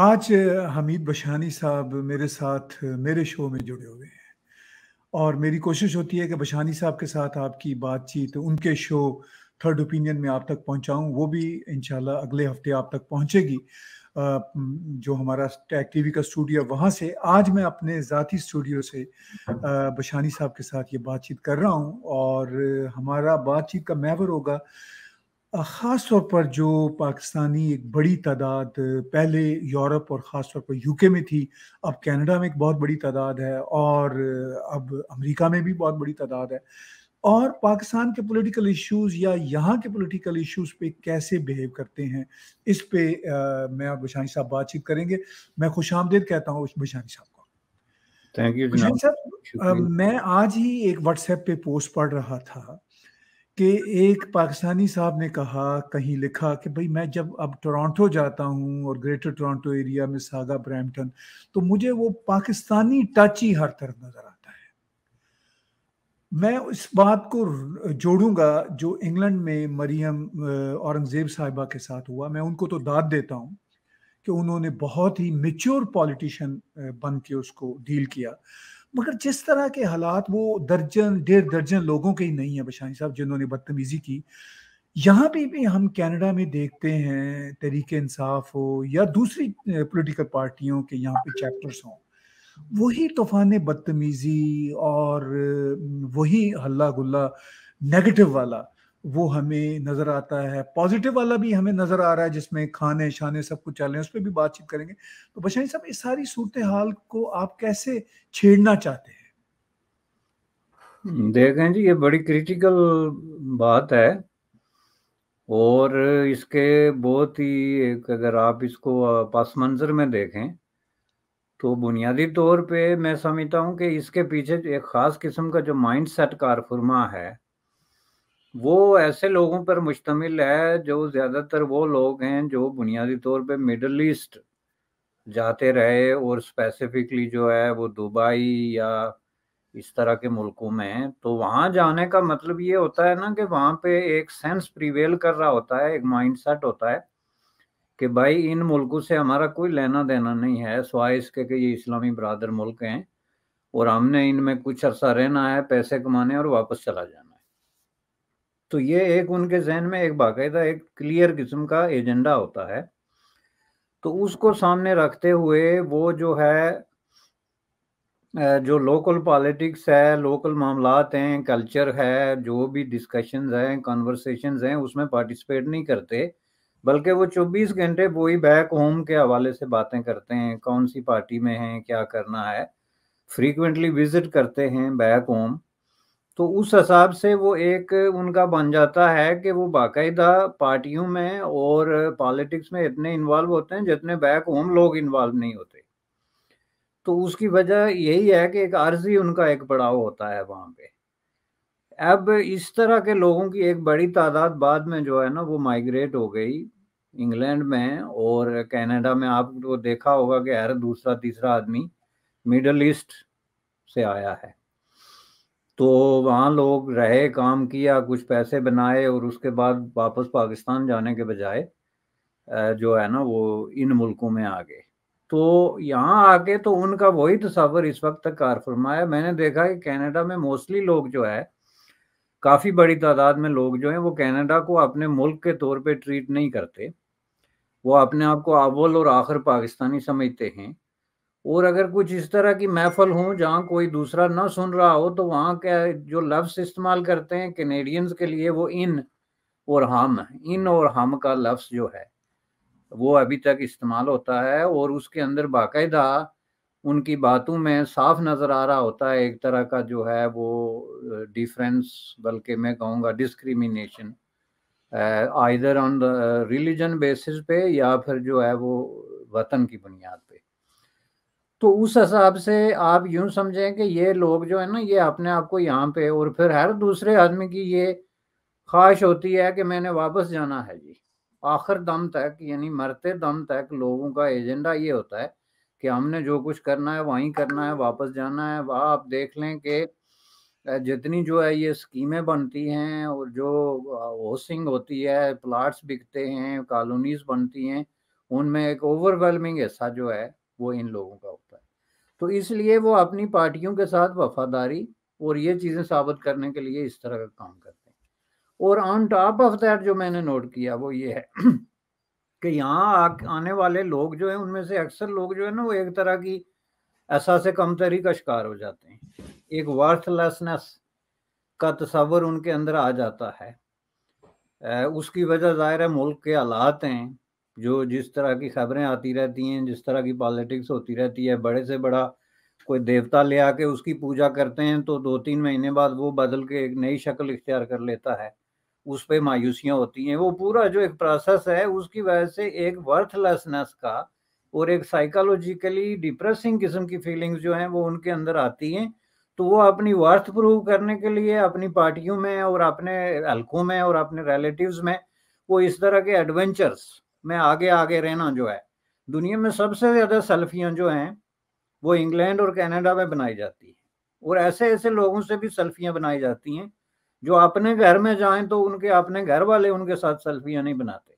आज हमीद बशानी साहब मेरे साथ मेरे शो में जुड़े हुए हैं और मेरी कोशिश होती है कि बशानी साहब के साथ आपकी बातचीत उनके शो थर्ड ओपिनियन में आप तक पहुंचाऊं वो भी इनशाला अगले हफ्ते आप तक पहुंचेगी जो हमारा टैग टीवी का स्टूडियो वहाँ से आज मैं अपने ज़ाती स्टूडियो से बशानी साहब के साथ ये बातचीत कर रहा हूँ और हमारा बातचीत का मैवर होगा ख़ास तौर पर जो पाकिस्तानी एक बड़ी तादाद पहले यूरोप और ख़ास तौर पर यूके में थी अब कनाडा में एक बहुत बड़ी तादाद है और अब अमेरिका में भी बहुत बड़ी तादाद है और पाकिस्तान के पॉलिटिकल इश्यूज या यहाँ के पॉलिटिकल इश्यूज पे कैसे बिहेव करते हैं इस पे आ, मैं और बिशानी साहब बातचीत करेंगे मैं खुश आमदेद कहता हूँ बिशानी साहब को थैंक यू साहब मैं आज ही एक व्हाट्सएप पे पोस्ट पढ़ रहा था कि एक पाकिस्तानी साहब ने कहा कहीं लिखा कि भाई मैं जब अब टोरंटो जाता हूँ और ग्रेटर टोरंटो एरिया में सागा ब्रैम्पटन तो मुझे वो पाकिस्तानी टच ही हर तरफ नज़र आता है मैं इस बात को जोड़ूंगा जो इंग्लैंड में मरियम औरंगज़ेब साहिबा के साथ हुआ मैं उनको तो दाद देता हूँ कि उन्होंने बहुत ही मेच्योर पॉलिटिशियन बन के उसको डील किया मगर जिस तरह के हालात वो दर्जन डेढ़ दर्जन लोगों के ही नहीं है बशानी साहब जिन्होंने बदतमीजी की यहाँ पे भी हम कनाडा में देखते हैं तरीके इंसाफ हो या दूसरी पॉलिटिकल पार्टियों के यहाँ पे चैप्टर्स हों वही तूफान बदतमीज़ी और वही हल्ला गुल्ला नेगेटिव वाला वो हमें नज़र आता है पॉजिटिव वाला भी हमें नज़र आ रहा है जिसमें खाने शाने सब कुछ चल रहे हैं उस पर भी बातचीत करेंगे तो बशाई साहब इस सारी सूरत हाल को आप कैसे छेड़ना चाहते हैं हम्म, देखें जी ये बड़ी क्रिटिकल बात है और इसके बहुत ही एक अगर आप इसको पस मंजर में देखें तो बुनियादी तौर पे मैं समझता हूँ कि इसके पीछे एक ख़ास किस्म का जो माइंड सेट कारफुरमा है वो ऐसे लोगों पर मुश्तमिल है जो ज़्यादातर वो लोग हैं जो बुनियादी तौर पे मिडल ईस्ट जाते रहे और स्पेसिफिकली जो है वो दुबई या इस तरह के मुल्कों में तो वहाँ जाने का मतलब ये होता है ना कि वहाँ पे एक सेंस प्रिवेल कर रहा होता है एक माइंड सेट होता है कि भाई इन मुल्कों से हमारा कोई लेना देना नहीं है सवाए इसके कि ये इस्लामी बरदर मुल्क हैं और हमने इनमें कुछ अरसा रहना है पैसे कमाने और वापस चला जाना तो ये एक उनके जहन में एक बाकायदा एक क्लियर किस्म का एजेंडा होता है तो उसको सामने रखते हुए वो जो है जो लोकल पॉलिटिक्स है लोकल मामलात हैं कल्चर है जो भी डिस्कशन हैं कॉन्वर्सेशन हैं उसमें पार्टिसिपेट नहीं करते बल्कि वो 24 घंटे बोई बैक होम के हवाले से बातें करते हैं कौन सी पार्टी में हैं क्या करना है फ्रीक्वेंटली विजिट करते हैं बैक होम तो उस हिसाब से वो एक उनका बन जाता है कि वो बाकायदा पार्टियों में और पॉलिटिक्स में इतने इन्वॉल्व होते हैं जितने बैक होम लोग इन्वॉल्व नहीं होते तो उसकी वजह यही है कि एक आर्जी उनका एक पड़ाव होता है वहाँ पे अब इस तरह के लोगों की एक बड़ी तादाद बाद में जो है ना वो माइग्रेट हो गई इंग्लैंड में और कनाडा में आप तो देखा होगा कि हर दूसरा तीसरा आदमी मिडल ईस्ट से आया है तो वहाँ लोग रहे काम किया कुछ पैसे बनाए और उसके बाद वापस पाकिस्तान जाने के बजाय जो है ना वो इन मुल्कों में आ गए तो यहाँ आके तो उनका वही तस्वर इस वक्त तक कार फरमाया मैंने देखा कि कनाडा में मोस्टली लोग जो है काफ़ी बड़ी तादाद में लोग जो हैं वो कनाडा को अपने मुल्क के तौर पे ट्रीट नहीं करते वो अपने आप को अव्वल और आखिर पाकिस्तानी समझते हैं और अगर कुछ इस तरह की महफल हो जहाँ कोई दूसरा ना सुन रहा हो तो वहाँ क्या जो लफ्स इस्तेमाल करते हैं कैनेडियंस के लिए वो इन और हम इन और हम का लफ्स जो है वो अभी तक इस्तेमाल होता है और उसके अंदर बाकायदा उनकी बातों में साफ नज़र आ रहा होता है एक तरह का जो है वो डिफरेंस बल्कि मैं कहूँगा discrimination either on religion basis पे या फिर जो है वो वतन की बुनियाद पे तो उस हिसाब से आप यूं समझें कि ये लोग जो है ना ये अपने आप को यहाँ पे और फिर हर दूसरे आदमी की ये ख्वाहिश होती है कि मैंने वापस जाना है जी आखिर दम तक यानी मरते दम तक लोगों का एजेंडा ये होता है कि हमने जो कुछ करना है वहीं करना है वापस जाना है वह आप देख लें कि जितनी जो है ये स्कीमें बनती हैं और जो हाउसिंग होती है प्लाट्स बिकते हैं कॉलोनीज बनती हैं उनमें एक ओवरवेलमिंग हिस्सा जो है वो इन लोगों का तो इसलिए वो अपनी पार्टियों के साथ वफादारी और ये चीज़ें साबित करने के लिए इस तरह का काम करते हैं और ऑन टॉप ऑफ दैट जो मैंने नोट किया वो ये है कि यहाँ आने वाले लोग जो है उनमें से अक्सर लोग जो है ना वो एक तरह की ऐसा से कमतरी का शिकार हो जाते हैं एक वर्थलेसनेस का तस्वर उनके अंदर आ जाता है उसकी वजह ज़ाहिर है मुल्क के हालात हैं जो जिस तरह की खबरें आती रहती हैं जिस तरह की पॉलिटिक्स होती रहती है बड़े से बड़ा कोई देवता ले आके उसकी पूजा करते हैं तो दो तीन महीने बाद वो बदल के एक नई शक्ल इख्तियार कर लेता है उस पर मायूसियाँ होती हैं वो पूरा जो एक प्रोसेस है उसकी वजह से एक वर्थलेसनेस का और एक साइकोलॉजिकली डिप्रेसिंग किस्म की फीलिंग्स जो हैं वो उनके अंदर आती हैं तो वो अपनी वर्थ प्रूव करने के लिए अपनी पार्टियों में और अपने हल्कों में और अपने रिलेटिव्स में वो इस तरह के एडवेंचर्स में आगे आगे रहना जो है दुनिया में सबसे ज़्यादा सेल्फियां जो हैं वो इंग्लैंड और कनाडा में बनाई जाती है और ऐसे ऐसे लोगों से भी सल्फियाँ बनाई जाती हैं जो अपने घर में जाएं तो उनके अपने घर वाले उनके साथ सल्फियाँ नहीं बनाते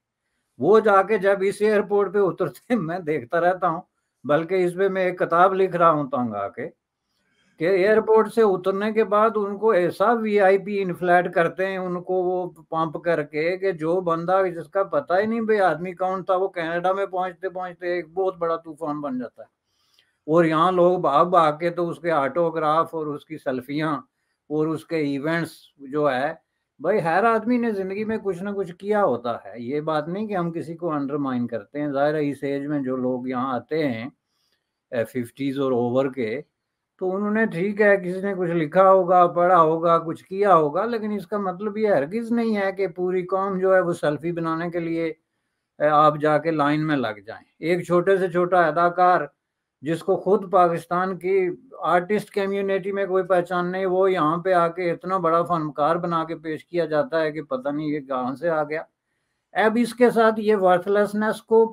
वो जाके जब इस एयरपोर्ट पे उतरते मैं देखता रहता हूँ बल्कि इस पर मैं एक किताब लिख रहा होता हूँ आके कि एयरपोर्ट से उतरने के बाद उनको ऐसा वीआईपी इनफ्लैट करते हैं उनको वो पंप करके कि जो बंदा जिसका पता ही नहीं भाई आदमी कौन था वो कनाडा में पहुंचते पहुंचते एक बहुत बड़ा तूफान बन जाता है और यहाँ लोग भाग भाग के तो उसके ऑटोग्राफ और उसकी सेल्फियाँ और उसके इवेंट्स जो है भाई हर आदमी ने जिंदगी में कुछ ना कुछ किया होता है ये बात नहीं कि हम किसी को अंडरमाइन करते हैं ज़ाहिर इस एज में जो लोग यहाँ आते हैं फिफ्टीज़ और ओवर के तो उन्होंने ठीक है किसी ने कुछ लिखा होगा पढ़ा होगा कुछ किया होगा लेकिन इसका मतलब ये हरगिज नहीं है कि पूरी कौम जो है वो सेल्फी बनाने के लिए आप जाके लाइन में लग जाएं एक छोटे से छोटा अदाकार जिसको खुद पाकिस्तान की आर्टिस्ट कम्युनिटी में कोई पहचान नहीं वो यहाँ पे आके इतना बड़ा फनकार बना के पेश किया जाता है कि पता नहीं ये कहाँ से आ गया अब इसके साथ ये वर्थलेसनेस को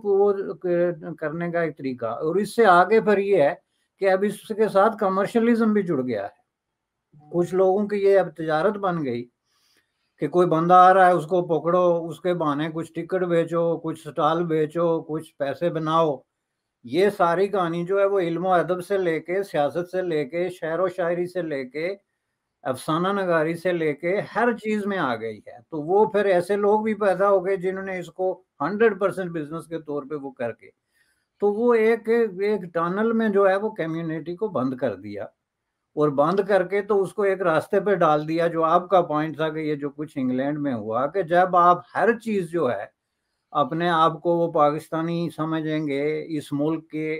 करने का एक तरीका और इससे आगे फिर ये है कि अब इसके साथ कमर्शलिज्म भी जुड़ गया है कुछ लोगों की ये अब तजारत बन गई कि कोई बंदा आ रहा है उसको पकड़ो उसके बहाने कुछ टिकट बेचो कुछ स्टॉल बेचो कुछ पैसे बनाओ ये सारी कहानी जो है वो इल्म अदब से लेके सियासत से लेके शायर व शायरी से लेके अफसाना नगारी से लेके हर चीज में आ गई है तो वो फिर ऐसे लोग भी पैदा हो गए जिन्होंने इसको हंड्रेड परसेंट बिजनेस के तौर पे वो करके तो वो एक एक टनल में जो है वो कम्युनिटी को बंद कर दिया और बंद करके तो उसको एक रास्ते पे डाल दिया जो आपका पॉइंट था कि ये जो कुछ इंग्लैंड में हुआ कि जब आप हर चीज जो है अपने आप को वो पाकिस्तानी समझेंगे इस मुल्क के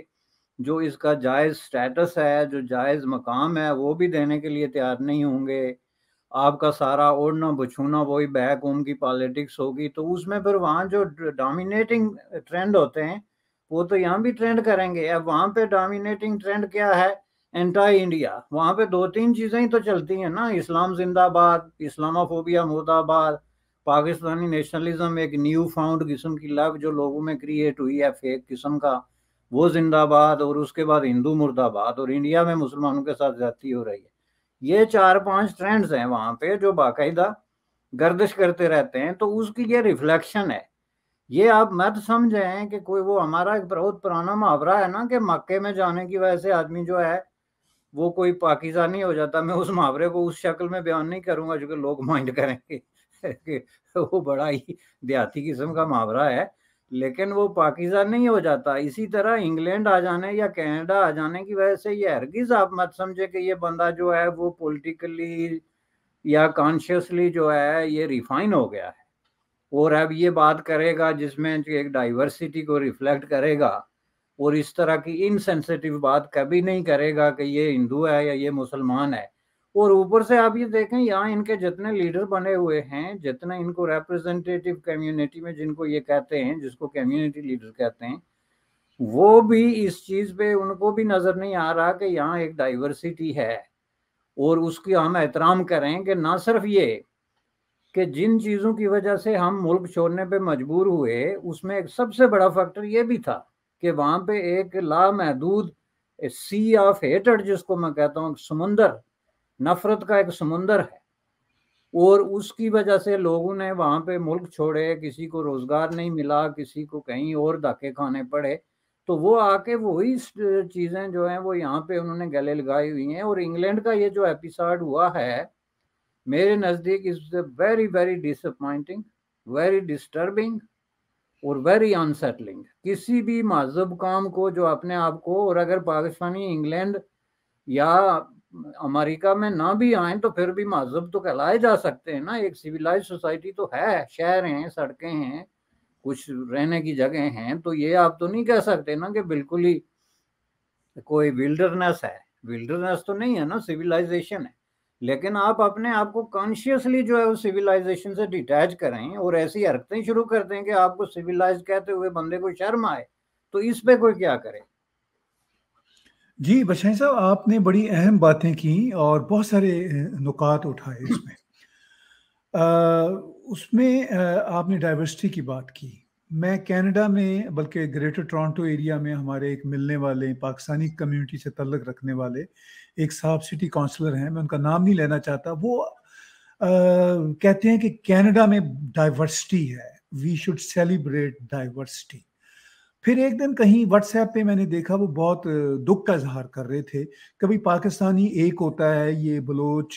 जो इसका जायज़ स्टेटस है जो जायज़ मकाम है वो भी देने के लिए तैयार नहीं होंगे आपका सारा ओढ़ना बछूना वही बैक होम की पॉलिटिक्स होगी तो उसमें फिर वहाँ जो डोमिनेटिंग ट्रेंड होते हैं वो तो यहाँ भी ट्रेंड करेंगे अब वहां पे डोमिनेटिंग ट्रेंड क्या है एंटी इंडिया वहां पे दो तीन चीजें ही तो चलती हैं ना इस्लाम जिंदाबाद इस्लामाफोबिया मुर्दाबाद पाकिस्तानी नेशनलिज्म एक न्यू फाउंड किस्म की लव जो लोगों में क्रिएट हुई है फेक किस्म का वो जिंदाबाद और उसके बाद हिंदू मुर्दाबाद और इंडिया में मुसलमानों के साथ जाती हो रही है ये चार पांच ट्रेंड्स हैं वहाँ पे जो बाकायदा गर्दिश करते रहते हैं तो उसकी ये रिफ्लेक्शन है ये आप मत समझे कि कोई वो हमारा एक बहुत पुराना मुहावरा है ना कि मक्के में जाने की वजह से आदमी जो है वो कोई पाकिस्तानी हो जाता मैं उस मुहावरे को उस शक्ल में बयान नहीं करूंगा जो कि लोग माइंड करेंगे वो बड़ा ही देहाती किस्म का मुहावरा है लेकिन वो पाकिस्तान नहीं हो जाता इसी तरह इंग्लैंड आ जाने या कनाडा आ जाने की वजह से ये हरगिज आप मत समझे कि ये बंदा जो है वो पॉलिटिकली या कॉन्शियसली जो है ये रिफाइन हो गया है और अब ये बात करेगा जिसमें जो एक डाइवर्सिटी को रिफ्लेक्ट करेगा और इस तरह की इनसेंसिटिव बात कभी नहीं करेगा कि ये हिंदू है या ये मुसलमान है और ऊपर से आप ये देखें यहाँ इनके जितने लीडर बने हुए हैं जितने इनको रिप्रेजेंटेटिव कम्युनिटी में जिनको ये कहते हैं जिसको कम्युनिटी लीडर कहते हैं वो भी इस चीज़ पे उनको भी नज़र नहीं आ रहा कि यहाँ एक डाइवर्सिटी है और उसकी हम एहतराम करें कि ना सिर्फ ये कि जिन चीज़ों की वजह से हम मुल्क छोड़ने पे मजबूर हुए उसमें एक सबसे बड़ा फैक्टर ये भी था कि वहाँ पे एक लामहदूद सी ऑफ हेटर जिसको मैं कहता हूँ समुंदर नफरत का एक समुंदर है और उसकी वजह से लोगों ने वहाँ पे मुल्क छोड़े किसी को रोज़गार नहीं मिला किसी को कहीं और धक्के खाने पड़े तो वो आके वही चीज़ें जो हैं वो यहाँ पे उन्होंने गले लगाई हुई हैं और इंग्लैंड का ये जो एपिसोड हुआ है मेरे नज़दीक is very very disappointing very disturbing और वेरी अनसेटलिंग किसी भी मजहब काम को जो अपने आप को और अगर पाकिस्तानी इंग्लैंड या अमेरिका में ना भी आए तो फिर भी मजहब तो कहलाए जा सकते हैं ना एक सिविलाइज सोसाइटी तो है शहर हैं सड़कें हैं कुछ रहने की जगह हैं तो ये आप तो नहीं कह सकते ना कि बिल्कुल ही कोई विल्डरनेस है विल्डरनेस तो नहीं है ना सिविलाइजेशन है लेकिन आप अपने आप को कॉन्शियसली जो है वो सिविलाइजेशन से डिटैच करें और ऐसी हरकतें शुरू कर दें कि आपको सिविलाइज कहते हुए बंदे को शर्म आए तो इस पे कोई क्या करे जी बशाई साहब आपने बड़ी अहम बातें की और बहुत सारे नुकात उठाए इसमें आ, उसमें आपने डाइवर्सिटी की बात की मैं कनाडा में बल्कि ग्रेटर टोरंटो एरिया में हमारे एक मिलने वाले पाकिस्तानी कम्युनिटी से तल्लक रखने वाले एक साहब सिटी काउंसलर हैं मैं उनका नाम नहीं लेना चाहता वो आ, कहते हैं कि कनाडा में डाइवर्सिटी है वी शुड सेलिब्रेट डाइवर्सिटी फिर एक दिन कहीं व्हाट्सएप पे मैंने देखा वो बहुत दुख का इजहार कर रहे थे कभी पाकिस्तानी एक होता है ये बलोच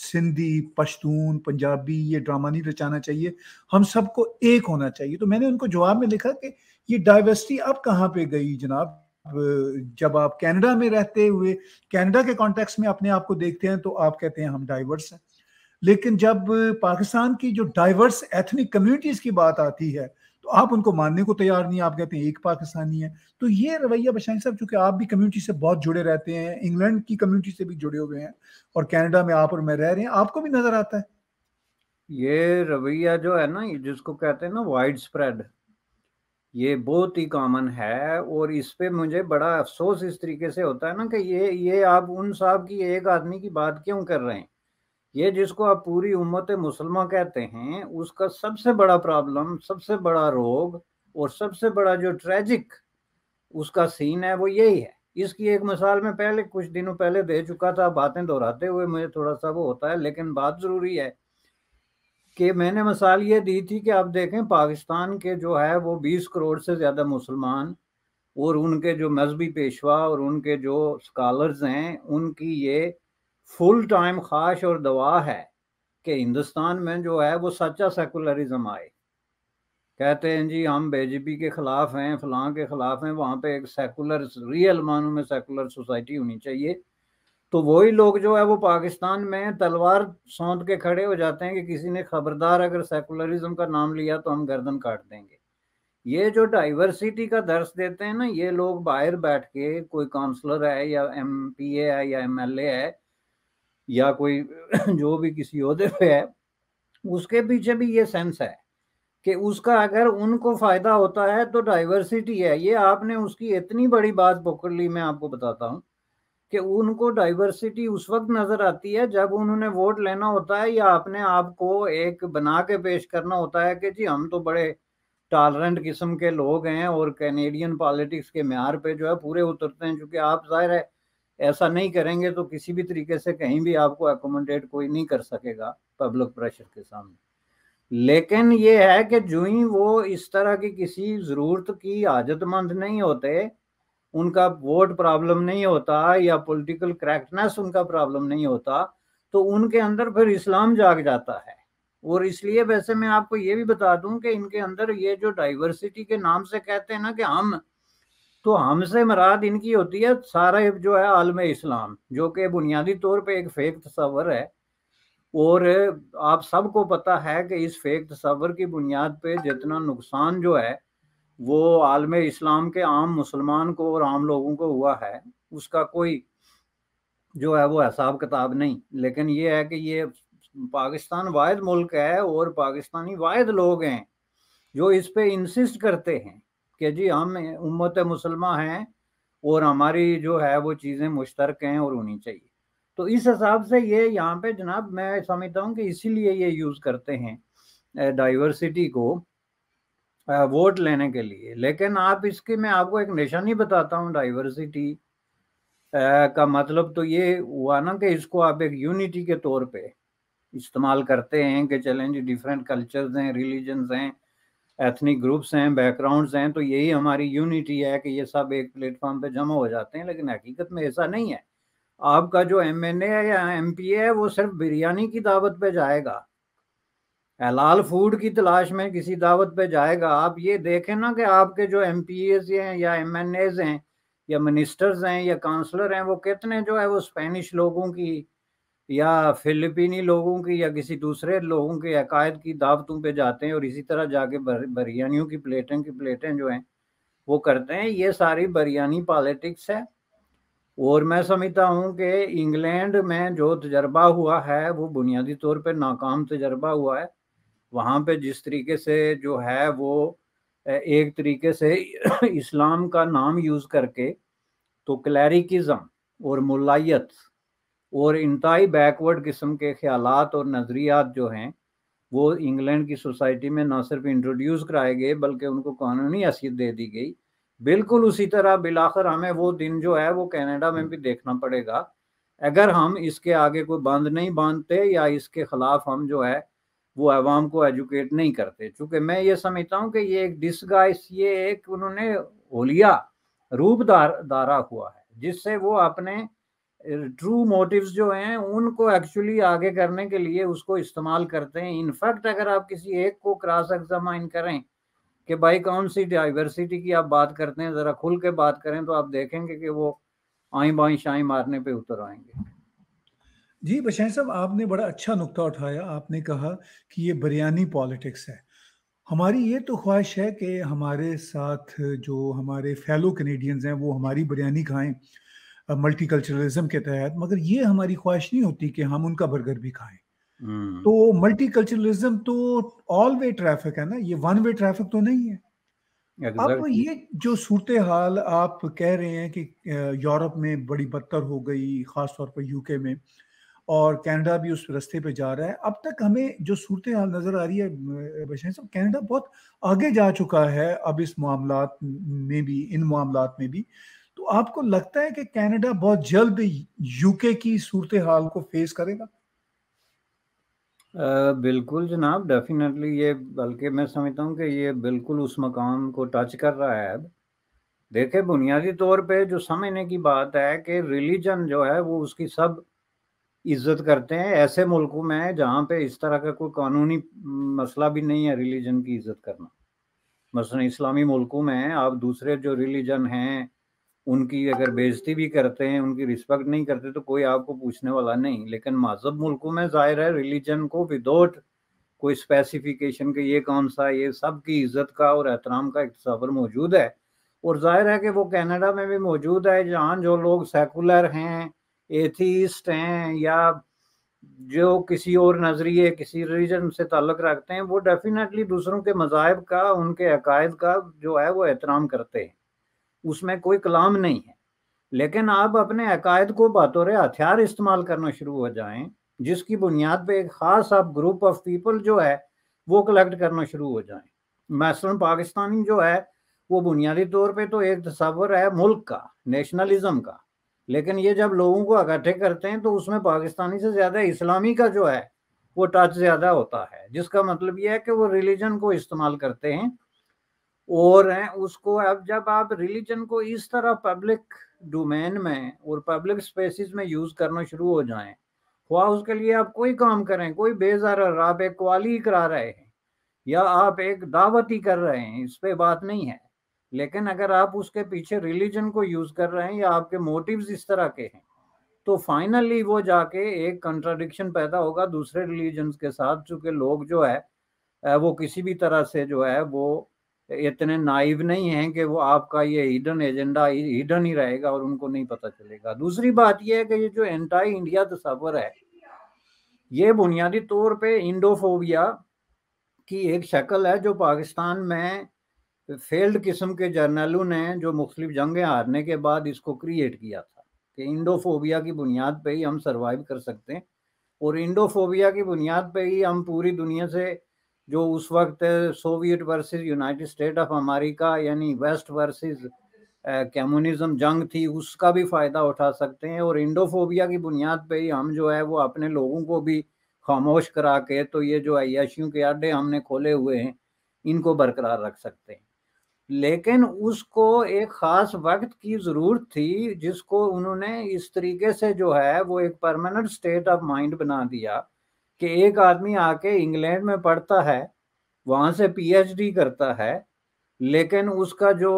सिंधी पश्तून पंजाबी ये ड्रामा नहीं रचाना चाहिए हम सबको एक होना चाहिए तो मैंने उनको जवाब में लिखा कि ये डाइवर्सिटी अब कहाँ पे गई जनाब जब आप कनाडा में रहते हुए कनाडा के कॉन्टेक्स्ट में अपने आप को देखते हैं तो आप कहते हैं हम डाइवर्स हैं लेकिन जब पाकिस्तान की जो डाइवर्स एथनिक कम्युनिटीज़ की बात आती है तो आप उनको मानने को तैयार नहीं आप कहते हैं एक पाकिस्तानी है तो ये रवैया बशाई साहब चूंकि आप भी कम्युनिटी से बहुत जुड़े रहते हैं इंग्लैंड की कम्युनिटी से भी जुड़े हुए हैं और कैनेडा में आप और मैं रह रहे हैं आपको भी नजर आता है ये रवैया जो है ना जिसको कहते हैं ना वाइड स्प्रेड ये बहुत ही कॉमन है और इस पे मुझे बड़ा अफसोस इस तरीके से होता है ना कि ये ये आप उन साहब की एक आदमी की बात क्यों कर रहे हैं ये जिसको आप पूरी उम्मत मुसलमा कहते हैं उसका सबसे बड़ा प्रॉब्लम सबसे बड़ा रोग और सबसे बड़ा जो ट्रेजिक उसका सीन है वो यही है इसकी एक मिसाल मैं पहले कुछ दिनों पहले दे चुका था बातें दोहराते हुए मुझे थोड़ा सा वो होता है लेकिन बात ज़रूरी है कि मैंने मिसाल ये दी थी कि आप देखें पाकिस्तान के जो है वो 20 करोड़ से ज़्यादा मुसलमान और उनके जो मजहबी पेशवा और उनके जो स्कॉलर्स हैं उनकी ये फुल टाइम खाश और दवा है कि हिंदुस्तान में जो है वो सच्चा सेकुलरिज्म आए कहते हैं जी हम बीजेपी के खिलाफ हैं फलां के खिलाफ हैं वहाँ पे एक सेकुलर रियल मानू में सेकुलर सोसाइटी होनी चाहिए तो वही लोग जो है वो पाकिस्तान में तलवार सौंत के खड़े हो जाते हैं कि किसी ने खबरदार अगर सेकुलरिज्म का नाम लिया तो हम गर्दन काट देंगे ये जो डाइवर्सिटी का दर्श देते हैं ना ये लोग बाहर बैठ के कोई काउंसलर है या एम पी ए है या एम एल ए है या कोई जो भी किसी अहदे पे है उसके पीछे भी ये सेंस है कि उसका अगर उनको फायदा होता है तो डाइवर्सिटी है ये आपने उसकी इतनी बड़ी बात पकड़ ली मैं आपको बताता हूँ कि उनको डाइवर्सिटी उस वक्त नजर आती है जब उन्होंने वोट लेना होता है या अपने आपको एक बना के पेश करना होता है कि जी हम तो बड़े टॉलरेंट किस्म के लोग हैं और कैनेडियन पॉलिटिक्स के म्यार पे जो है पूरे उतरते हैं चूंकि आप जाहिर है ऐसा नहीं करेंगे तो किसी भी तरीके से कहीं भी आपको एकोमोडेट कोई नहीं कर सकेगा पब्लिक प्रेशर के सामने लेकिन ये है कि जो ही वो इस तरह की किसी ज़रूरत की आजतमंद नहीं होते उनका वोट प्रॉब्लम नहीं होता या पॉलिटिकल करेक्टनेस उनका प्रॉब्लम नहीं होता तो उनके अंदर फिर इस्लाम जाग जाता है और इसलिए वैसे मैं आपको ये भी बता दूं कि इनके अंदर ये जो डाइवर्सिटी के नाम से कहते हैं ना कि हम तो हमसे मराद इनकी होती है सारा जो है आलम इस्लाम जो कि बुनियादी तौर पे एक फेक तस्वर है और आप सबको पता है कि इस फेक तस्वर की बुनियाद पे जितना नुकसान जो है वो आलम इस्लाम के आम मुसलमान को और आम लोगों को हुआ है उसका कोई जो है वो हिसाब किताब नहीं लेकिन ये है कि ये पाकिस्तान वाद मुल्क है और पाकिस्तानी वाद लोग हैं जो इस पे इंसिस्ट करते हैं कि जी हम उम्मत मुसलमान हैं और हमारी जो है वो चीज़ें मुश्तरक हैं और होनी चाहिए तो इस हिसाब से ये यहाँ पे जनाब मैं समझता हूँ कि इसीलिए ये यूज़ करते हैं डाइवर्सिटी को वोट लेने के लिए लेकिन आप इसकी मैं आपको एक निशानी बताता हूँ डाइवर्सिटी का मतलब तो ये हुआ ना कि इसको आप एक यूनिटी के तौर पे इस्तेमाल करते हैं कि चलें जी डिफरेंट कल्चर्स हैं रिलीजन्स हैं एथनिक ग्रुप्स हैं बैकग्राउंड्स हैं तो यही हमारी यूनिटी है कि ये सब एक प्लेटफॉर्म पे जमा हो जाते हैं लेकिन हकीकत में ऐसा नहीं है आपका जो एम एन ए या एम पी ए है वो सिर्फ बिरयानी की दावत पे जाएगा हलाल फूड की तलाश में किसी दावत पे जाएगा आप ये देखें ना कि आपके जो एम पी एज हैं या एम एन एज हैं या मिनिस्टर्स हैं या काउंसलर हैं वो कितने जो है वो स्पेनिश लोगों की या फिलिपीनी लोगों की या किसी दूसरे लोगों के अकायद की दावतों पे जाते हैं और इसी तरह जाके बरियानियों की प्लेटें की प्लेटें जो हैं वो करते हैं ये सारी बरियानी पॉलिटिक्स है और मैं समझता हूँ कि इंग्लैंड में जो तजर्बा हुआ है वो बुनियादी तौर पर नाकाम तजर्बा हुआ है वहाँ पे जिस तरीके से जो है वो एक तरीके से इस्लाम का नाम यूज़ करके तो क्लैरिकज़म और मुलायत और इंतहाई बैकवर्ड किस्म के ख्याल और नज़रियात जो हैं वो इंग्लैंड की सोसाइटी में ना सिर्फ इंट्रोड्यूस कराए गए बल्कि उनको कानूनी हैसियत दे दी गई बिल्कुल उसी तरह बिलाखर हमें वो दिन जो है वो कनाडा में भी देखना पड़ेगा अगर हम इसके आगे कोई बंद नहीं बांधते या इसके खिलाफ हम जो है वो आवाम को एजुकेट नहीं करते चूँकि मैं ये समझता हूँ कि ये एक डिसगाइस ये एक उन्होंने होलिया रूप दार, दारा हुआ है जिससे वो अपने ट्रू मोटिव्स जो हैं उनको एक्चुअली आगे करने के लिए उसको इस्तेमाल करते हैं इनफैक्ट अगर आप किसी एक को क्रॉस एग्जामाइन करें कि भाई कौन सी डाइवर्सिटी की आप बात करते हैं ज़रा खुल के बात करें तो आप देखेंगे कि वो आई बाई शाई मारने पे उतर आएंगे जी बशैन साहब आपने बड़ा अच्छा नुक्ता उठाया आपने कहा कि ये बिरयानी पॉलिटिक्स है हमारी ये तो ख्वाहिश है कि हमारे साथ जो हमारे फेलो कनेडियंस हैं वो हमारी बिरयानी खाएं मल्टी कल्चरलिज्म के तहत मगर ये हमारी ख्वाहिश नहीं होती कि हम उनका बर्गर भी खाएं हम्म। तो मल्टी कल्चरलिज्म तो ऑल वे ट्रैफिक है ना ये वन वे ट्रैफिक तो नहीं है अब ये जो सूरत हाल आप कह रहे हैं कि यूरोप में बड़ी बदतर हो गई खास तौर पर यूके में और कनाडा भी उस रास्ते पे जा रहा है अब तक हमें जो सूरत हाल नज़र आ रही है बशर साहब कनाडा बहुत आगे जा चुका है अब इस मामला में भी इन मामला में भी आपको लगता है कि कनाडा बहुत जल्द यूके की सूरत हाल को फेस करेगा आ, बिल्कुल जनाब डेफिनेटली ये बल्कि मैं समझता हूँ कि ये बिल्कुल उस मकाम को टच कर रहा है अब देखे बुनियादी तौर पे जो समझने की बात है कि रिलीजन जो है वो उसकी सब इज्जत करते हैं ऐसे मुल्कों में जहाँ पे इस तरह का कोई कानूनी मसला भी नहीं है रिलीजन की इज्जत करना मसलन इस्लामी मुल्कों में आप दूसरे जो रिलीजन हैं उनकी अगर बेजती भी करते हैं उनकी रिस्पेक्ट नहीं करते तो कोई आपको पूछने वाला नहीं लेकिन मजहब मुल्कों में जाहिर है रिलीजन को विदाउट कोई स्पेसिफिकेशन के ये कौन सा ये सब की इज्जत का और एहतराम का एक सफर मौजूद है और जाहिर है कि वो कनाडा में भी मौजूद है जहाँ जो लोग सेकुलर हैं एथीस्ट हैं या जो किसी और नज़रिए किसी रिलीजन से ताल्लुक़ रखते हैं वो डेफिनेटली दूसरों के मज़ाहब का उनके अकायद का जो है वो एहतराम करते हैं उसमें कोई कलाम नहीं है लेकिन आप अपने अकायद को बतौर हथियार इस्तेमाल करना शुरू हो जाएं जिसकी बुनियाद पे एक ख़ास आप ग्रुप ऑफ पीपल जो है वो कलेक्ट करना शुरू हो जाएं मसलन पाकिस्तानी जो है वो बुनियादी तौर पे तो एक तस्वर है मुल्क का नेशनलिज्म का लेकिन ये जब लोगों को इकट्ठे करते हैं तो उसमें पाकिस्तानी से ज़्यादा इस्लामी का जो है वो टच ज़्यादा होता है जिसका मतलब ये है कि वो रिलीजन को इस्तेमाल करते हैं और हैं उसको अब जब आप रिलीजन को इस तरह पब्लिक डोमेन में और पब्लिक स्पेसिस में यूज करना शुरू हो जाए हुआ उसके लिए आप कोई काम करें कोई बेजार आप एक क्वाली करा रहे हैं या आप एक दावत ही कर रहे हैं इस पर बात नहीं है लेकिन अगर आप उसके पीछे रिलीजन को यूज कर रहे हैं या आपके मोटिव्स इस तरह के हैं तो फाइनली वो जाके एक कंट्राडिक्शन पैदा होगा दूसरे रिलीजन के साथ चूंकि लोग जो है वो किसी भी तरह से जो है वो इतने नाइव नहीं हैं कि वो आपका ये हिडन एजेंडा हिडन ही रहेगा और उनको नहीं पता चलेगा दूसरी बात ये है कि ये जो एंटाई इंडिया तस्वर है ये बुनियादी तौर पे इंडोफोबिया की एक शक्ल है जो पाकिस्तान में फेल्ड किस्म के जर्नलों ने जो मुख्तलिफ जंगें हारने के बाद इसको क्रिएट किया था कि इंडोफोबिया की बुनियाद पर ही हम सर्वाइव कर सकते हैं और इंडोफोबिया की बुनियाद पर ही हम पूरी दुनिया से जो उस वक्त Soviet versus United State of America यानी वेस्ट वर्सेस कम्युनिज्म जंग थी उसका भी फ़ायदा उठा सकते हैं और इंडोफोबिया की बुनियाद पे ही हम जो है वो अपने लोगों को भी खामोश करा के तो ये जो अयाशियों के अड्डे हमने खोले हुए हैं इनको बरकरार रख सकते हैं लेकिन उसको एक ख़ास वक्त की ज़रूरत थी जिसको उन्होंने इस तरीके से जो है वो एक परमानेंट स्टेट ऑफ माइंड बना दिया कि एक आदमी आके इंग्लैंड में पढ़ता है वहां से पीएचडी करता है लेकिन उसका जो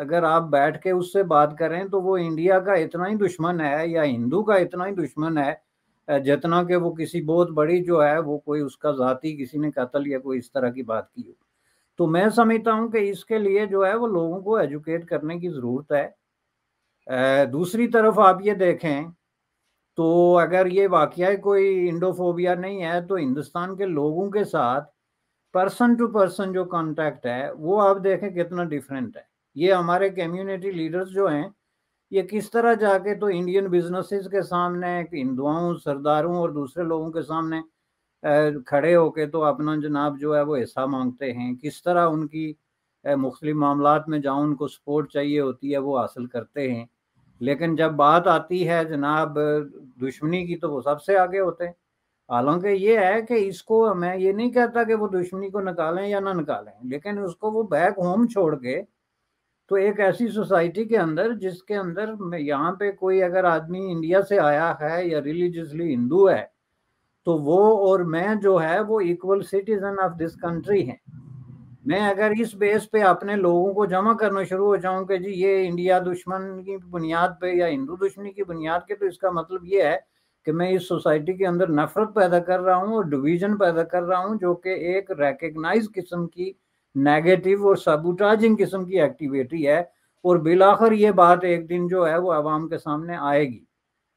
अगर आप बैठ के उससे बात करें तो वो इंडिया का इतना ही दुश्मन है या हिंदू का इतना ही दुश्मन है जितना कि वो किसी बहुत बड़ी जो है वो कोई उसका जाति किसी ने कत्ल या कोई इस तरह की बात की हो तो मैं समझता हूँ कि इसके लिए जो है वो लोगों को एजुकेट करने की ज़रूरत है दूसरी तरफ आप ये देखें तो अगर ये वाकई कोई इंडोफोबिया नहीं है तो हिंदुस्तान के लोगों के साथ पर्सन टू पर्सन जो कांटेक्ट है वो आप देखें कितना डिफरेंट है ये हमारे कम्युनिटी लीडर्स जो हैं ये किस तरह जाके तो इंडियन बिजनेसेस के सामने हिंदुओं सरदारों और दूसरे लोगों के सामने खड़े होके तो अपना जनाब जो है वो हिस्सा मांगते हैं किस तरह उनकी मुख्तलि मामला में जहाँ उनको सपोर्ट चाहिए होती है वो हासिल करते हैं लेकिन जब बात आती है जनाब दुश्मनी की तो वो सबसे आगे होते हैं हालांकि ये है कि इसको मैं ये नहीं कहता कि वो दुश्मनी को निकालें या ना निकालें लेकिन उसको वो बैक होम छोड़ के तो एक ऐसी सोसाइटी के अंदर जिसके अंदर यहाँ पे कोई अगर आदमी इंडिया से आया है या रिलीजियसली हिंदू है तो वो और मैं जो है वो equal citizen of this country हैं मैं अगर इस बेस पे अपने लोगों को जमा करना शुरू हो जाऊं कि जी ये इंडिया दुश्मन की बुनियाद पे या हिंदू दुश्मनी की बुनियाद के तो इसका मतलब ये है कि मैं इस सोसाइटी के अंदर नफरत पैदा कर रहा हूँ और डिवीजन पैदा कर रहा हूँ जो कि एक रेकग्नाइज किस्म की नेगेटिव और सबूटाजिंग किस्म की एक्टिविटी है और बिलाखर ये बात एक दिन जो है वो आवाम के सामने आएगी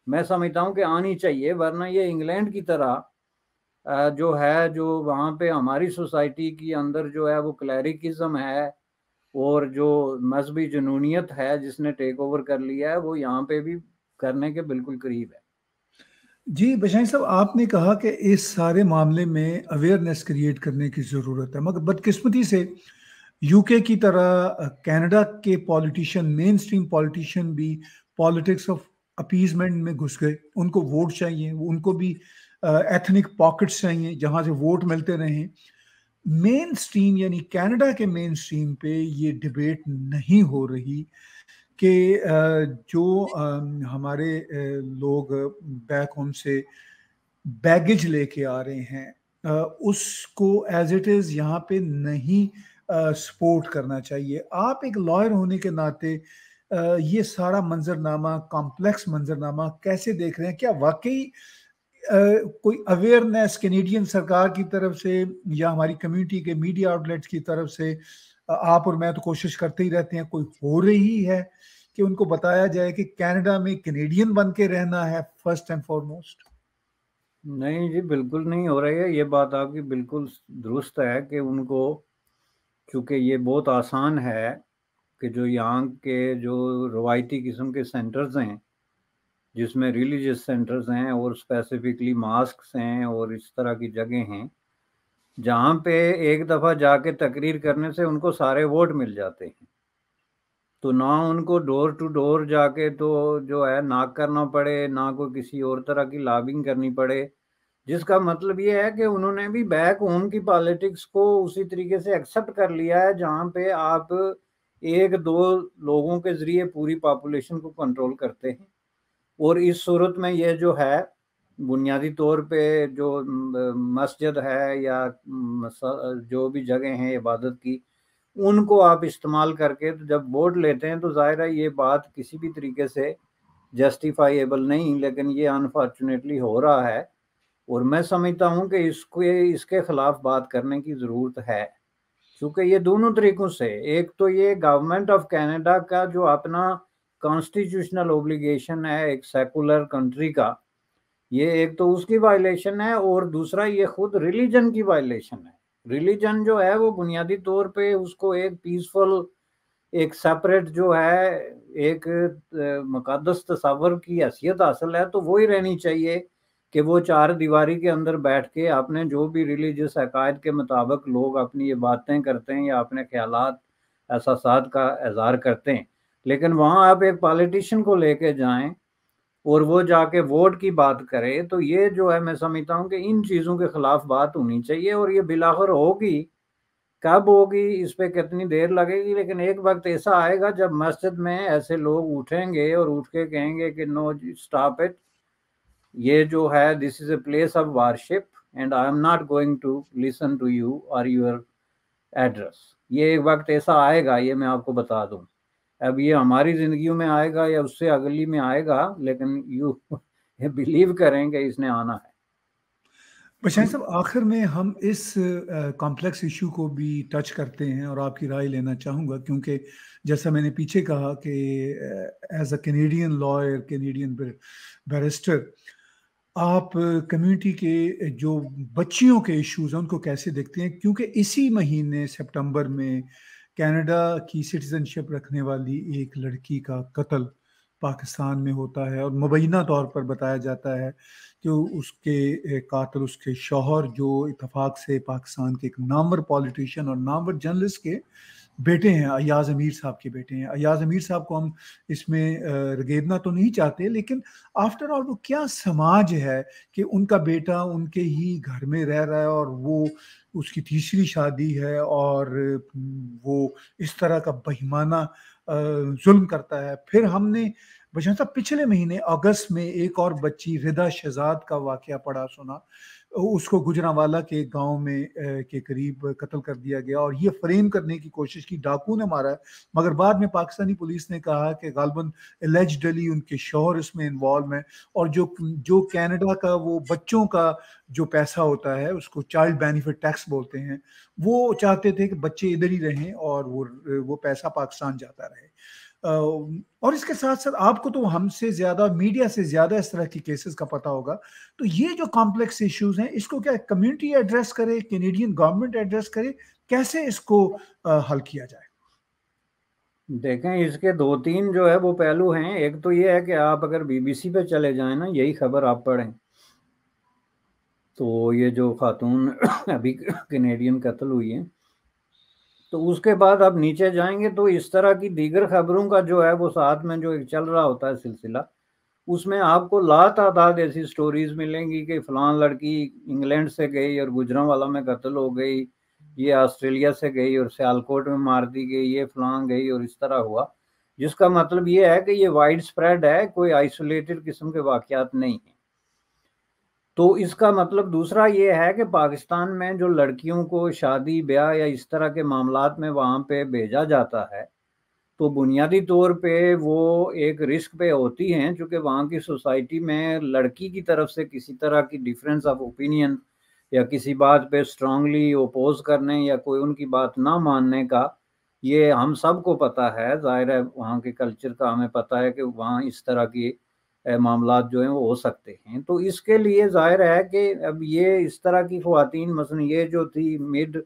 मैं समझता हूँ कि आनी चाहिए वरना ये इंग्लैंड की तरह जो है जो वहाँ पे हमारी सोसाइटी के अंदर जो है वो क्लैरिकिज्म है और जो मजहबी जुनूनीत है जिसने टेक ओवर कर लिया है वो यहाँ पे भी करने के बिल्कुल करीब है जी बशाई साहब आपने कहा कि इस सारे मामले में अवेयरनेस क्रिएट करने की ज़रूरत है मगर बदकिस्मती से यूके की तरह कनाडा के पॉलिटिशियन मेन स्ट्रीम पॉलिटिशियन भी पॉलिटिक्स ऑफ अपीजमेंट में घुस गए उनको वोट चाहिए उनको भी एथनिक पॉकेट्स चाहिए जहाँ से वोट मिलते रहे मेन स्ट्रीम यानी कनाडा के मेन स्ट्रीम पे ये डिबेट नहीं हो रही कि जो हमारे लोग बैक होम से बैगेज लेके आ रहे हैं उसको एज इट इज़ यहाँ पे नहीं सपोर्ट करना चाहिए आप एक लॉयर होने के नाते ये सारा मंजरनामा कॉम्प्लेक्स मंजरनामा कैसे देख रहे हैं क्या वाकई कोई अवेयरनेस कैनेडियन सरकार की तरफ से या हमारी कम्युनिटी के मीडिया आउटलेट्स की तरफ से आप और मैं तो कोशिश करते ही रहते हैं कोई हो रही है कि उनको बताया जाए कि कनाडा में कनेडियन बन के रहना है फर्स्ट एंड फॉरमोस्ट नहीं जी बिल्कुल नहीं हो रही है ये बात आपकी बिल्कुल दुरुस्त है कि उनको क्योंकि ये बहुत आसान है कि जो यहाँ के जो रवायती किस्म के सेंटर्स हैं जिसमें रिलीजियस सेंटर्स हैं और स्पेसिफिकली मास्क हैं और इस तरह की जगह हैं जहाँ पे एक दफ़ा जाके तकरीर करने से उनको सारे वोट मिल जाते हैं तो ना उनको डोर टू डोर जाके तो जो है ना करना पड़े ना कोई किसी और तरह की लाबिंग करनी पड़े जिसका मतलब ये है कि उन्होंने भी बैक होम की पॉलिटिक्स को उसी तरीके से एक्सेप्ट कर लिया है जहाँ पे आप एक दो लोगों के ज़रिए पूरी पॉपुलेशन को कंट्रोल करते हैं और इस सूरत में ये जो है बुनियादी तौर पे जो मस्जिद है या जो भी जगह हैं इबादत की उनको आप इस्तेमाल करके तो जब वोट लेते हैं तो ज़ाहिर है ये बात किसी भी तरीके से जस्टिफाइबल नहीं लेकिन ये अनफॉर्चुनेटली हो रहा है और मैं समझता हूँ कि इसको इसके ख़िलाफ़ बात करने की ज़रूरत है क्योंकि ये दोनों तरीक़ों से एक तो ये गवर्नमेंट ऑफ कैनेडा का जो अपना कॉन्स्टिट्यूशनल ऑब्लिगेशन है एक सेकुलर कंट्री का ये एक तो उसकी वायलेशन है और दूसरा ये खुद रिलीजन की वायलेशन है रिलीजन जो है वो बुनियादी तौर पे उसको एक पीसफुल एक सेपरेट जो है एक मकदस तस्वर की हैसियत हासिल है तो वही रहनी चाहिए कि वो चार दीवारी के अंदर बैठ के अपने जो भी रिलीजियस अकायद के मुताबिक लोग अपनी ये बातें करते हैं या अपने ख्याल एहसास का इजहार करते हैं लेकिन वहां आप एक पॉलिटिशियन को लेके जाएं और वो जाके वोट की बात करे तो ये जो है मैं समझता हूँ कि इन चीज़ों के खिलाफ बात होनी चाहिए और ये बिलाखर होगी कब होगी इस पर कितनी देर लगेगी लेकिन एक वक्त ऐसा आएगा जब मस्जिद में ऐसे लोग उठेंगे और उठ के कहेंगे कि नो स्टॉप इट ये जो है this is a place of worship and I am not going to listen to you और यूर एड्रेस ये एक वक्त ऐसा आएगा ये मैं आपको बता दूँ अब ये हमारी जिंदगी में आएगा या उससे अगली में आएगा लेकिन यू बिलीव करें कि इसने आना है बशाह साहब आखिर में हम इस कॉम्प्लेक्स इशू को भी टच करते हैं और आपकी राय लेना चाहूँगा क्योंकि जैसा मैंने पीछे कहा कि as a Canadian lawyer Canadian barrister आप कम्युनिटी के जो बच्चियों के इश्यूज हैं उनको कैसे देखते हैं क्योंकि इसी महीने सितंबर में कनाडा की सिटीजनशिप रखने वाली एक लड़की का कत्ल पाकिस्तान में होता है और मुबैना तौर पर बताया जाता है कि उसके कातल उसके शौहर जो इतफाक़ से पाकिस्तान के एक नामवर पॉलिटिशियन और नामवर जर्नलिस्ट के बेटे हैं अयाज अमीर साहब के बेटे हैं अयाज अमीर साहब को हम इसमें रगेदना तो नहीं चाहते लेकिन आफ्टर ऑल वो क्या समाज है कि उनका बेटा उनके ही घर में रह रहा है और वो उसकी तीसरी शादी है और वो इस तरह का बहिमाना जुल्म करता है फिर हमने बचा पिछले महीने अगस्त में एक और बच्ची रिदा शहजाद का वाक्य पढ़ा सुना उसको गुजरावाला के गांव में के करीब कत्ल कर दिया गया और ये फ्रेम करने की कोशिश की डाकू ने मारा है मगर बाद में पाकिस्तानी पुलिस ने कहा कि गालबन एलेजडली उनके शोहर इसमें इन्वॉल्व हैं और जो जो कैनेडा का वो बच्चों का जो पैसा होता है उसको चाइल्ड बेनिफिट टैक्स बोलते हैं वो चाहते थे कि बच्चे इधर ही रहें और वो वो पैसा पाकिस्तान जाता रहे और इसके साथ साथ आपको तो हमसे ज्यादा मीडिया से ज्यादा इस तरह की केसेस का पता होगा तो ये जो कॉम्प्लेक्स इश्यूज हैं इसको क्या कम्युनिटी एड्रेस करे कैनेडियन गवर्नमेंट एड्रेस करे कैसे इसको हल किया जाए देखें इसके दो तीन जो है वो पहलू हैं एक तो ये है कि आप अगर बीबीसी पे चले जाएं ना यही खबर आप पढ़ें तो ये जो खातून अभी कैनेडियन कत्ल हुई है तो उसके बाद आप नीचे जाएंगे तो इस तरह की दीगर खबरों का जो है वो साथ में जो एक चल रहा होता है सिलसिला उसमें आपको ला तादाद ऐसी स्टोरीज मिलेंगी कि फलान लड़की इंग्लैंड से गई और गुजरावाला में कत्ल हो गई ये ऑस्ट्रेलिया से गई और सियालकोट में मार दी गई ये फलान गई और इस तरह हुआ जिसका मतलब ये है कि ये वाइड स्प्रेड है कोई आइसोलेटेड किस्म के वाक़ात नहीं है तो इसका मतलब दूसरा ये है कि पाकिस्तान में जो लड़कियों को शादी ब्याह या इस तरह के मामला में वहाँ पे भेजा जाता है तो बुनियादी तौर पे वो एक रिस्क पे होती हैं क्योंकि वहाँ की सोसाइटी में लड़की की तरफ से किसी तरह की डिफरेंस ऑफ ओपिनियन या किसी बात पे स्ट्रांगली ओपोज करने या कोई उनकी बात ना मानने का ये हम सबको पता है ज़ाहिर है वहाँ के कल्चर का हमें पता है कि वहाँ इस तरह की मामला जो हैं वो हो सकते हैं तो इसके लिए जाहिर है कि अब ये इस तरह की खुवान मस ये जो थी मिड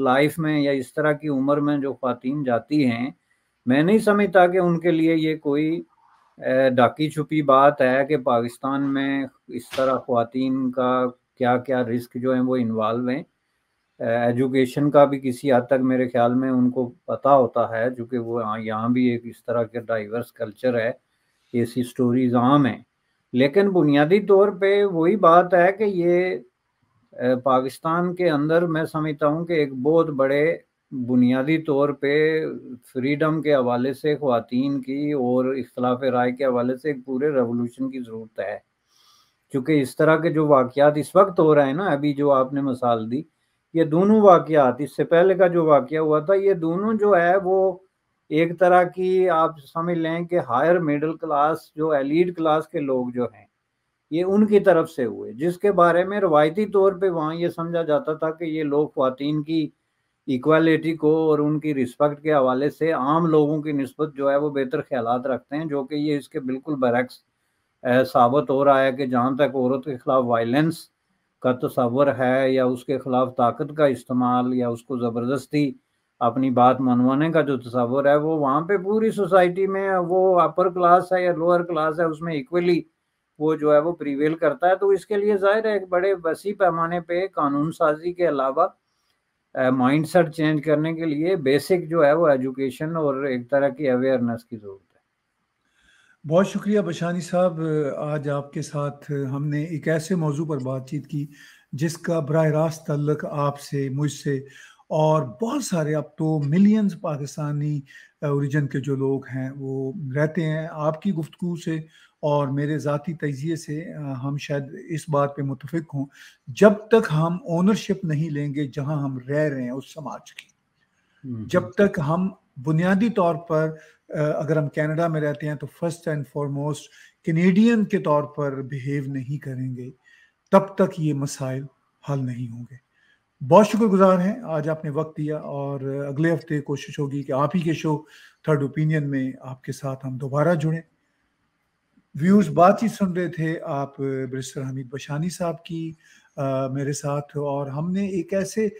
लाइफ में या इस तरह की उम्र में जो खुवान जाती हैं मैं नहीं समझता कि उनके लिए ये कोई डाकी छुपी बात है कि पाकिस्तान में इस तरह खुवान का क्या क्या रिस्क जो है वो इन्वॉल्व हैं एजुकेशन का भी किसी हद तक मेरे ख्याल में उनको पता होता है चूँकि वो यहाँ भी एक इस तरह के डाइवर्स कल्चर है ऐसी स्टोरीज आम हैं लेकिन बुनियादी तौर पे वही बात है कि ये पाकिस्तान के अंदर मैं समझता हूँ कि एक बहुत बड़े बुनियादी तौर पे फ्रीडम के हवाले से ख़वान की और इख्तलाफ राय के हवाले से एक पूरे रेवोल्यूशन की ज़रूरत है क्योंकि इस तरह के जो वाक़ात इस वक्त हो रहे हैं ना अभी जो आपने मिसाल दी ये दोनों वाक़ात इससे पहले का जो वाक़ हुआ था ये दोनों जो है वो एक तरह की आप समझ लें कि हायर मिडिल क्लास जो एलिड क्लास के लोग जो हैं ये उनकी तरफ से हुए जिसके बारे में रवायती तौर पे वहाँ ये समझा जाता था कि ये लोग खातन की इक्वालिटी को और उनकी रिस्पेक्ट के हवाले से आम लोगों की नस्बत जो है वो बेहतर ख्याल रखते हैं जो कि ये इसके बिल्कुल बरक्स साबित हो रहा है कि जहाँ तक औरत के ख़िलाफ़ वायलेंस का तस्वर है या उसके ख़िलाफ़ ताकत का इस्तेमाल या उसको ज़बरदस्ती अपनी बात मनवाने का जो तस्वर है वो वहाँ पे पूरी सोसाइटी में वो अपर क्लास है या लोअर क्लास है उसमें इक्वली वो जो है वो प्रिवेल करता है तो इसके लिए जाहिर है एक बड़े वसी पैमाने पे कानून साजी के अलावा माइंड सेट चेंज करने के लिए बेसिक जो है वो एजुकेशन और एक तरह की अवेयरनेस की ज़रूरत है बहुत शुक्रिया बशानी साहब आज आपके साथ हमने एक ऐसे मौजू पर बातचीत की जिसका बरह रास्त तल्लक आपसे मुझसे और बहुत सारे अब तो मिलियंस पाकिस्तानी ओरिजिन के जो लोग हैं वो रहते हैं आपकी गुफ्तु से और मेरे ज़ाती तजिए से हम शायद इस बात पे मुतफिक हों जब तक हम ओनरशिप नहीं लेंगे जहां हम रह रहे हैं उस समाज की हम्म, हम्म। जब तक हम बुनियादी तौर पर अगर हम कनाडा में रहते हैं तो फर्स्ट एंड फॉरमोस्ट कनेडियन के तौर पर बिहेव नहीं करेंगे तब तक ये मसाइल हल नहीं होंगे बहुत शुक्रगुजार हैं आज आपने वक्त दिया और अगले हफ्ते कोशिश होगी कि आप ही के शो थर्ड ओपिनियन में आपके साथ हम दोबारा जुड़ें व्यूज बातचीत सुन रहे थे आप ब्रिस्टर हमीद बशानी साहब की आ, मेरे साथ और हमने एक ऐसे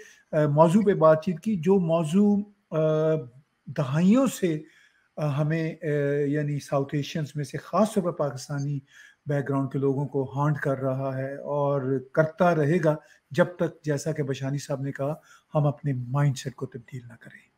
मौजू पे बातचीत की जो मौजू दहाइयों से हमें यानी साउथ एशियंस में से ख़ास तौर पर पाकिस्तानी बैकग्राउंड के लोगों को हांड कर रहा है और करता रहेगा जब तक जैसा कि बशानी साहब ने कहा हम अपने माइंडसेट को तब्दील ना करें